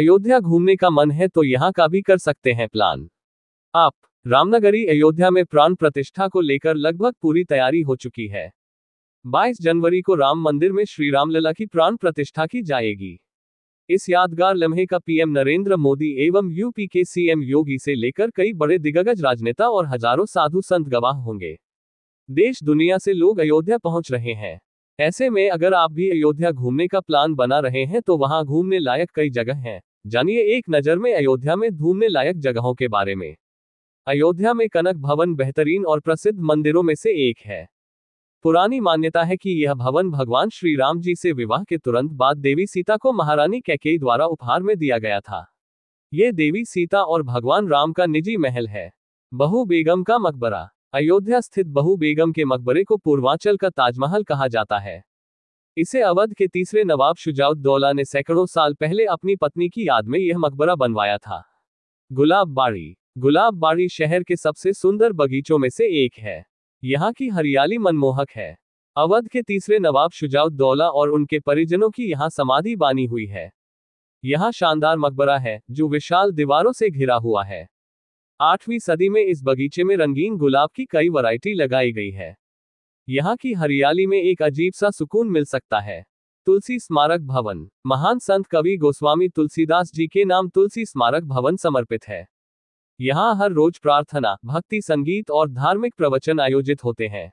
अयोध्या घूमने का मन है तो यहाँ का भी कर सकते हैं प्लान आप रामनगरी अयोध्या में प्राण प्रतिष्ठा को लेकर लगभग पूरी तैयारी हो चुकी है 22 जनवरी को राम मंदिर में श्री रामलला की प्राण प्रतिष्ठा की जाएगी इस यादगार लम्हे का पीएम नरेंद्र मोदी एवं यूपी के सीएम योगी से लेकर कई बड़े दिग्गज राजनेता और हजारों साधु संत गवाह होंगे देश दुनिया से लोग अयोध्या पहुंच रहे हैं ऐसे में अगर आप भी अयोध्या घूमने का प्लान बना रहे हैं तो वहां घूमने लायक कई जगह हैं जानिए एक नजर में अयोध्या में घूमने लायक जगहों के बारे में अयोध्या में कनक भवन बेहतरीन और प्रसिद्ध मंदिरों में से एक है पुरानी मान्यता है कि यह भवन भगवान श्री राम जी से विवाह के तुरंत बाद देवी सीता को महारानी कैके द्वारा उपहार में दिया गया था ये देवी सीता और भगवान राम का निजी महल है बहु बेगम का मकबरा अयोध्या स्थित बहु बेगम के मकबरे को पूर्वांचल का ताजमहल कहा जाता है इसे अवध के तीसरे नवाब शुजाउद्दौला ने सैकड़ों साल पहले अपनी पत्नी की याद में यह मकबरा बनवाया था गुलाब बाड़ी गुलाब बाड़ी शहर के सबसे सुंदर बगीचों में से एक है यहाँ की हरियाली मनमोहक है अवध के तीसरे नवाब शुजाउद्दौला और उनके परिजनों की यहाँ समाधि बानी हुई है यहाँ शानदार मकबरा है जो विशाल दीवारों से घिरा हुआ है आठवीं सदी में इस बगीचे में रंगीन गुलाब की कई वैरायटी लगाई गई है यहाँ की हरियाली में एक अजीब सा सुकून मिल सकता है तुलसी स्मारक भवन महान संत कवि गोस्वामी तुलसीदास जी के नाम तुलसी स्मारक भवन समर्पित है यहाँ हर रोज प्रार्थना भक्ति संगीत और धार्मिक प्रवचन आयोजित होते हैं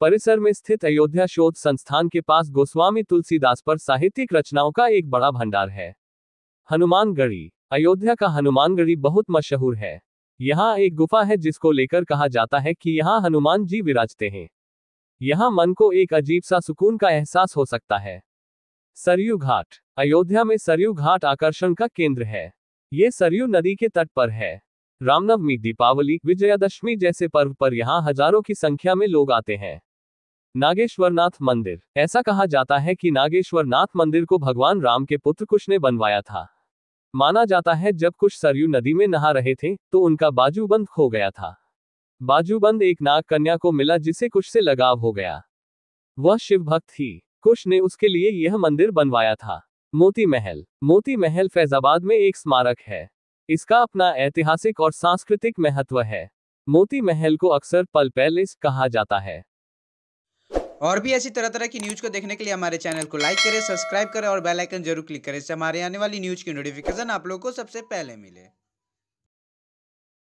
परिसर में स्थित अयोध्या शोध संस्थान के पास गोस्वामी तुलसीदास पर साहित्यिक रचनाओं का एक बड़ा भंडार है हनुमानगढ़ी अयोध्या का हनुमानगढ़ी बहुत मशहूर है यहाँ एक गुफा है जिसको लेकर कहा जाता है कि यहाँ हनुमान जी विराजते हैं यहाँ मन को एक अजीब सा सुकून का एहसास हो सकता है सरयू घाट अयोध्या में सरयू घाट आकर्षण का केंद्र है ये सरयू नदी के तट पर है रामनवमी दीपावली विजयादशमी जैसे पर्व पर यहाँ हजारों की संख्या में लोग आते हैं नागेश्वरनाथ मंदिर ऐसा कहा जाता है कि नागेश्वरनाथ मंदिर को भगवान राम के पुत्र कुश ने बनवाया था माना जाता है जब कुछ सरयू नदी में नहा रहे थे तो उनका बाजूबंद खो गया था बाजूबंद एक नाग कन्या को मिला जिसे कुश से लगाव हो गया वह शिव भक्त थी कुश ने उसके लिए यह मंदिर बनवाया था मोती महल मोती महल फैजाबाद में एक स्मारक है इसका अपना ऐतिहासिक और सांस्कृतिक महत्व है मोती महल को अक्सर पल पैलेस कहा जाता है और भी ऐसी तरह तरह की न्यूज को देखने के लिए हमारे चैनल को लाइक करें सब्सक्राइब करें और बेल आइकन जरूर क्लिक करें इससे हमारे आने वाली न्यूज की नोटिफिकेशन आप लोगों को सबसे पहले मिले